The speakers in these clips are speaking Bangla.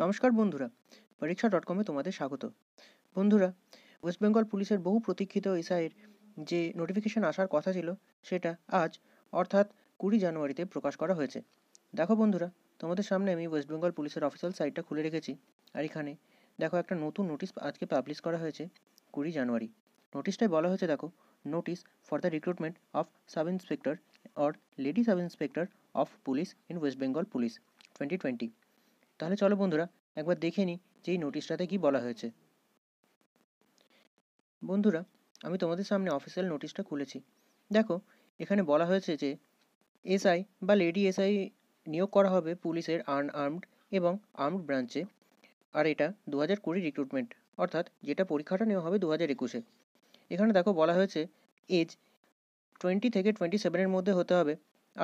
নমস্কার বন্ধুরা পরীক্ষা ডট কমে তোমাদের স্বাগত বন্ধুরা ওয়েস্ট বেঙ্গল পুলিশের বহু প্রতীক্ষিত এসআইয়ের যে নোটিফিকেশন আসার কথা ছিল সেটা আজ অর্থাৎ কুড়ি জানুয়ারিতে প্রকাশ করা হয়েছে দেখো বন্ধুরা তোমাদের সামনে আমি ওয়েস্ট বেঙ্গল পুলিশের অফিসিয়াল সাইটটা খুলে রেখেছি আর এখানে দেখো একটা নতুন নোটিশ আজকে পাবলিশ করা হয়েছে কুড়ি জানুয়ারি নোটিশটায় বলা হয়েছে দেখো notice for the recruitment of sub inspector or lady sub inspector of police in West Bengal police twenty twenty তাহলে চলো বন্ধুরা একবার দেখে নিই যে এই নোটিশটাতে কী বলা হয়েছে বন্ধুরা আমি তোমাদের সামনে অফিসিয়াল নোটিশটা খুলেছি দেখো এখানে বলা হয়েছে যে এসআই বা লেডি এসআই নিয়োগ করা হবে পুলিশের আর্মড এবং আর্মড ব্রাঞ্চে আর এটা দু হাজার কুড়ি রিক্রুটমেন্ট অর্থাৎ যেটা পরীক্ষাটা নেওয়া হবে দু হাজার একুশে এখানে দেখো বলা হয়েছে এজ টোয়েন্টি থেকে টোয়েন্টি সেভেনের মধ্যে হতে হবে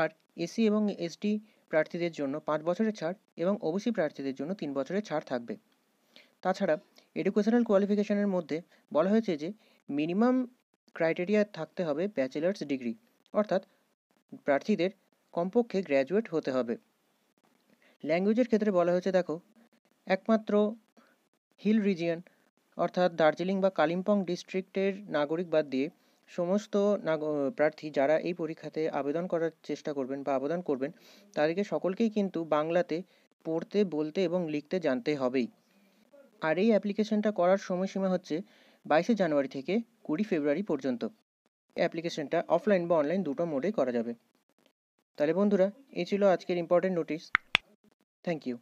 আর এসি এবং এসটি প্রার্থীদের জন্য পাঁচ বছরের ছাড় এবং ওবিসি প্রার্থীদের জন্য তিন বছরের ছাড় থাকবে তাছাড়া এডুকেশনাল কোয়ালিফিকেশনের মধ্যে বলা হয়েছে যে মিনিমাম ক্রাইটেরিয়া থাকতে হবে ব্যাচেলার্স ডিগ্রি অর্থাৎ প্রার্থীদের কমপক্ষে গ্র্যাজুয়েট হতে হবে ল্যাঙ্গুয়েজের ক্ষেত্রে বলা হয়েছে দেখো একমাত্র হিল রিজিয়ন অর্থাৎ দার্জিলিং বা কালিম্পং ডিস্ট্রিক্টের নাগরিক বাদ দিয়ে সমস্ত নাগ প্রার্থী যারা এই পরীক্ষাতে আবেদন করার চেষ্টা করবেন বা আবেদন করবেন তাদেরকে সকলকেই কিন্তু বাংলাতে পড়তে বলতে এবং লিখতে জানতে হবেই আর এই অ্যাপ্লিকেশনটা করার সময়সীমা হচ্ছে বাইশে জানুয়ারি থেকে কুড়ি ফেব্রুয়ারি পর্যন্ত অ্যাপ্লিকেশনটা অফলাইন বা অনলাইন দুটো মোডে করা যাবে তাহলে বন্ধুরা এই ছিল আজকের ইম্পর্টেন্ট নোটিশ থ্যাংক ইউ